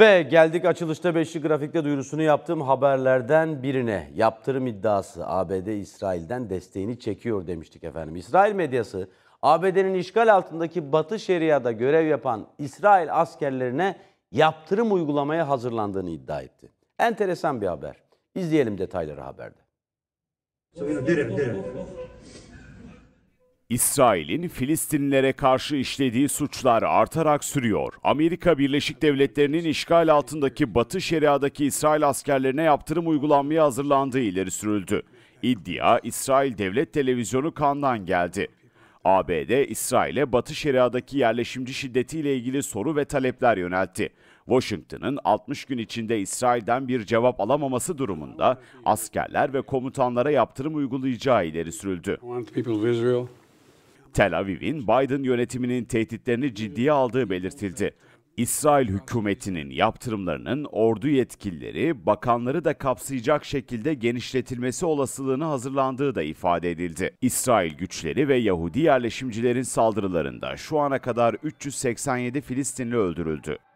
Ve geldik açılışta beşli grafikte duyurusunu yaptığım haberlerden birine. Yaptırım iddiası ABD İsrail'den desteğini çekiyor demiştik efendim. İsrail medyası ABD'nin işgal altındaki Batı Şeria'da görev yapan İsrail askerlerine yaptırım uygulamaya hazırlandığını iddia etti. Enteresan bir haber. İzleyelim detayları haberde. İsrail'in Filistinlilere karşı işlediği suçlar artarak sürüyor. Amerika Birleşik Devletleri'nin işgal altındaki Batı Şeria'daki İsrail askerlerine yaptırım uygulanmaya hazırlandığı ileri sürüldü. İddia İsrail Devlet Televizyonu Kan'dan geldi. ABD, İsrail'e Batı Şeria'daki yerleşimci şiddetiyle ilgili soru ve talepler yöneltti. Washington'ın 60 gün içinde İsrail'den bir cevap alamaması durumunda askerler ve komutanlara yaptırım uygulayacağı ileri sürüldü. Tel Aviv'in Biden yönetiminin tehditlerini ciddiye aldığı belirtildi. İsrail hükümetinin yaptırımlarının ordu yetkilileri, bakanları da kapsayacak şekilde genişletilmesi olasılığını hazırlandığı da ifade edildi. İsrail güçleri ve Yahudi yerleşimcilerin saldırılarında şu ana kadar 387 Filistinli öldürüldü.